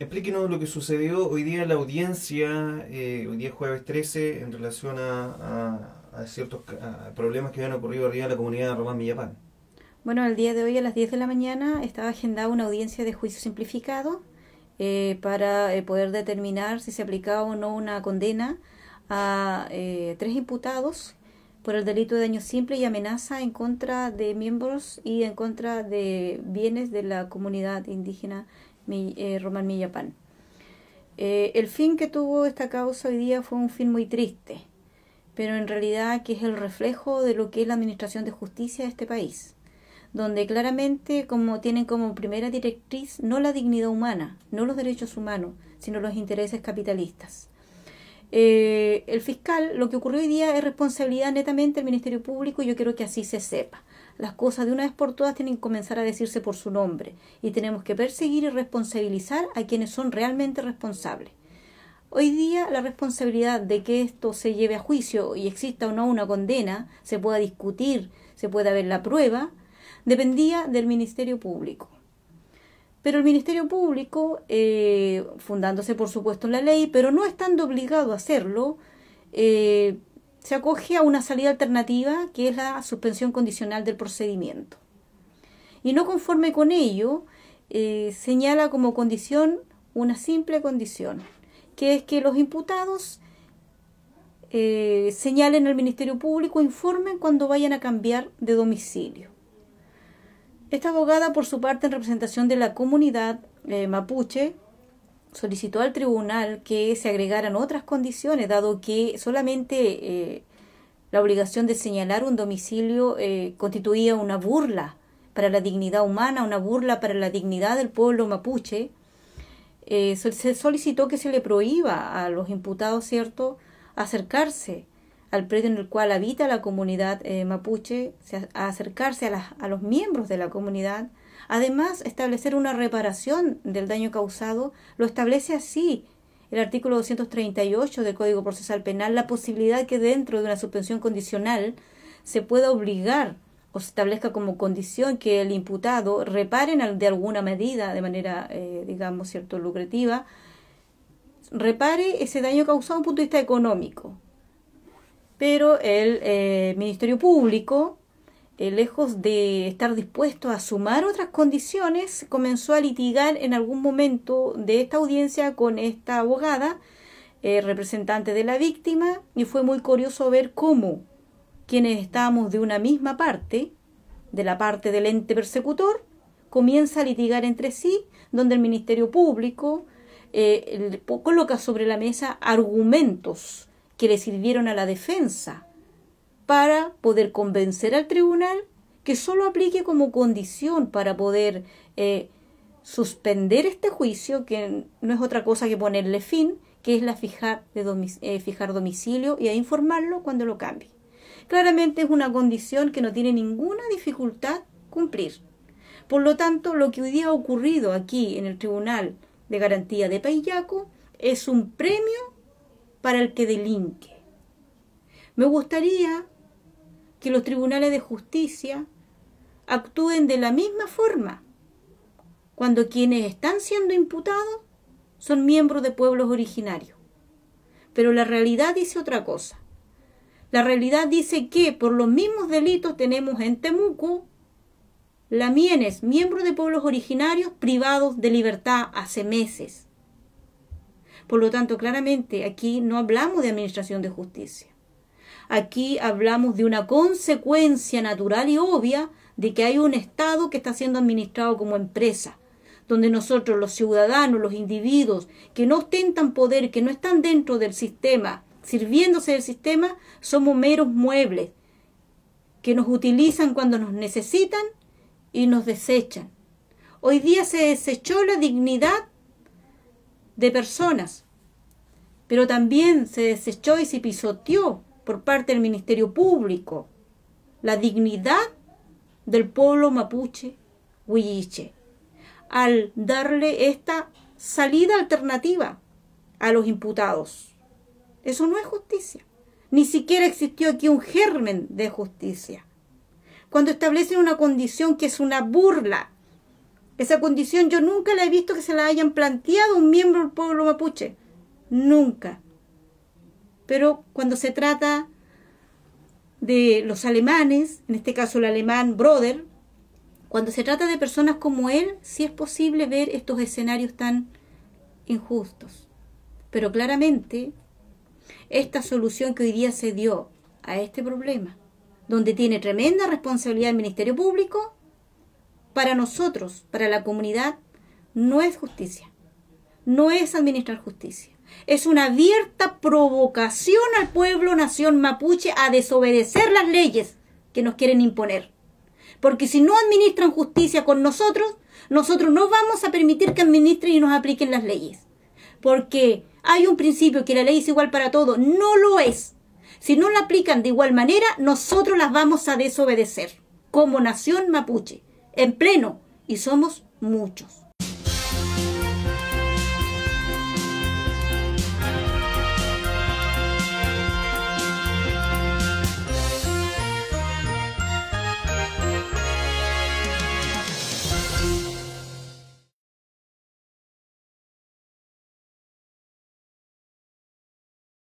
Explíquenos lo que sucedió hoy día en la audiencia, eh, hoy día jueves 13, en relación a, ciertos problemas que habían ocurrido arriba en la comunidad de Román Millapán. Bueno, el día de hoy a las 10 de la mañana estaba agendada una audiencia de juicio simplificado eh, para eh, poder determinar si se aplicaba o no una condena a eh, tres imputados por el delito de daño simple y amenaza en contra de miembros y en contra de bienes de la comunidad indígena eh, Román Millapán. Eh, el fin que tuvo esta causa hoy día fue un fin muy triste, pero en realidad que es el reflejo de lo que es la Administración de Justicia de este país, donde claramente como tienen como primera directriz no la dignidad humana, no los derechos humanos, sino los intereses capitalistas. Eh, el fiscal, lo que ocurrió hoy día es responsabilidad netamente del Ministerio Público y yo quiero que así se sepa. Las cosas de una vez por todas tienen que comenzar a decirse por su nombre y tenemos que perseguir y responsabilizar a quienes son realmente responsables. Hoy día la responsabilidad de que esto se lleve a juicio y exista o no una condena, se pueda discutir, se pueda ver la prueba, dependía del Ministerio Público. Pero el Ministerio Público, eh, fundándose por supuesto en la ley, pero no estando obligado a hacerlo, eh, se acoge a una salida alternativa que es la suspensión condicional del procedimiento. Y no conforme con ello, eh, señala como condición una simple condición, que es que los imputados eh, señalen al Ministerio Público, informen cuando vayan a cambiar de domicilio. Esta abogada, por su parte, en representación de la comunidad eh, mapuche, solicitó al tribunal que se agregaran otras condiciones, dado que solamente eh, la obligación de señalar un domicilio eh, constituía una burla para la dignidad humana, una burla para la dignidad del pueblo mapuche. Eh, se solicitó que se le prohíba a los imputados, ¿cierto?, acercarse al predio en el cual habita la comunidad mapuche, a acercarse a, a los miembros de la comunidad, Además, establecer una reparación del daño causado lo establece así el artículo 238 del Código Procesal Penal la posibilidad que dentro de una suspensión condicional se pueda obligar o se establezca como condición que el imputado repare de alguna medida de manera, eh, digamos, cierto, lucrativa, repare ese daño causado desde un punto de vista económico. Pero el eh, Ministerio Público eh, lejos de estar dispuesto a sumar otras condiciones, comenzó a litigar en algún momento de esta audiencia con esta abogada, eh, representante de la víctima, y fue muy curioso ver cómo quienes estamos de una misma parte, de la parte del ente persecutor, comienza a litigar entre sí, donde el Ministerio Público eh, coloca sobre la mesa argumentos que le sirvieron a la defensa para poder convencer al tribunal que solo aplique como condición para poder eh, suspender este juicio, que no es otra cosa que ponerle fin, que es la fijar, eh, fijar domicilio y a informarlo cuando lo cambie. Claramente es una condición que no tiene ninguna dificultad cumplir. Por lo tanto, lo que hoy día ha ocurrido aquí en el Tribunal de Garantía de Payaco es un premio para el que delinque. Me gustaría que los tribunales de justicia actúen de la misma forma cuando quienes están siendo imputados son miembros de pueblos originarios. Pero la realidad dice otra cosa. La realidad dice que por los mismos delitos tenemos en Temuco mienes, miembros de pueblos originarios privados de libertad hace meses. Por lo tanto, claramente aquí no hablamos de administración de justicia. Aquí hablamos de una consecuencia natural y obvia de que hay un Estado que está siendo administrado como empresa, donde nosotros los ciudadanos, los individuos que no ostentan poder, que no están dentro del sistema, sirviéndose del sistema, somos meros muebles que nos utilizan cuando nos necesitan y nos desechan. Hoy día se desechó la dignidad de personas, pero también se desechó y se pisoteó por parte del Ministerio Público la dignidad del pueblo mapuche huilliche al darle esta salida alternativa a los imputados. Eso no es justicia. Ni siquiera existió aquí un germen de justicia. Cuando establecen una condición que es una burla, esa condición yo nunca la he visto que se la hayan planteado un miembro del pueblo mapuche. Nunca. Pero cuando se trata de los alemanes, en este caso el alemán Broder, cuando se trata de personas como él, sí es posible ver estos escenarios tan injustos. Pero claramente, esta solución que hoy día se dio a este problema, donde tiene tremenda responsabilidad el Ministerio Público, para nosotros, para la comunidad, no es justicia, no es administrar justicia es una abierta provocación al pueblo nación mapuche a desobedecer las leyes que nos quieren imponer. Porque si no administran justicia con nosotros, nosotros no vamos a permitir que administren y nos apliquen las leyes. Porque hay un principio que la ley es igual para todos. No lo es. Si no la aplican de igual manera, nosotros las vamos a desobedecer. Como nación mapuche. En pleno. Y somos muchos.